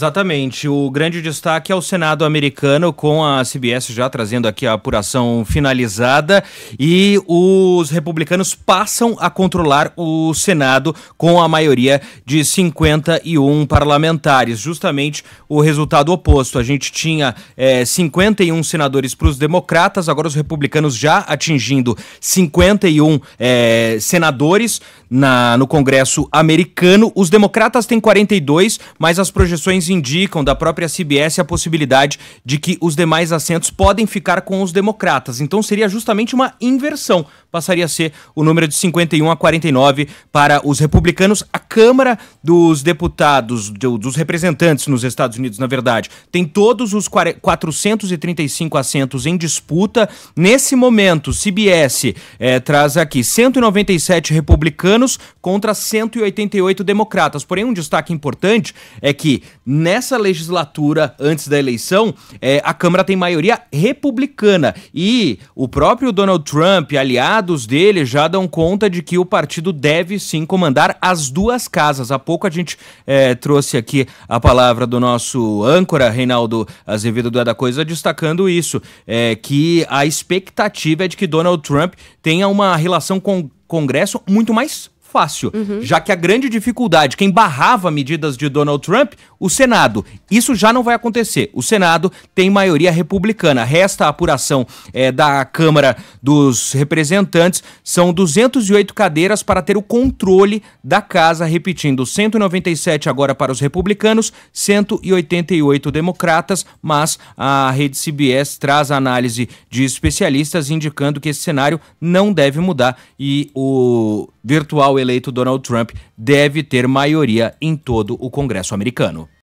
Exatamente. O grande destaque é o Senado americano, com a CBS já trazendo aqui a apuração finalizada. E os republicanos passam a controlar o Senado com a maioria de 51 parlamentares. Justamente o resultado oposto. A gente tinha é, 51 senadores para os democratas, agora os republicanos já atingindo 51 é, senadores na, no Congresso americano. Os democratas têm 42, mas as projeções indicam da própria CBS a possibilidade de que os demais assentos podem ficar com os democratas. Então seria justamente uma inversão. Passaria a ser o número de 51 a 49 para os republicanos. A Câmara dos Deputados, do, dos representantes nos Estados Unidos, na verdade, tem todos os 435 assentos em disputa. Nesse momento, CBS é, eh, traz aqui 197 republicanos contra 188 democratas. Porém, um destaque importante é que nessa legislatura, antes da eleição, é, a Câmara tem maioria republicana. E o próprio Donald Trump, aliados dele, já dão conta de que o partido deve sim comandar as duas nas casas. Há pouco a gente é, trouxe aqui a palavra do nosso âncora, Reinaldo Azevedo do É da Coisa, destacando isso, é, que a expectativa é de que Donald Trump tenha uma relação com o Congresso muito mais fácil, uhum. já que a grande dificuldade, quem barrava medidas de Donald Trump, o Senado. Isso já não vai acontecer. O Senado tem maioria republicana. Resta a apuração é, da Câmara dos Representantes. São 208 cadeiras para ter o controle da casa, repetindo, 197 agora para os republicanos, 188 democratas, mas a rede CBS traz a análise de especialistas indicando que esse cenário não deve mudar e o virtual eleito Donald Trump deve ter maioria em todo o Congresso americano.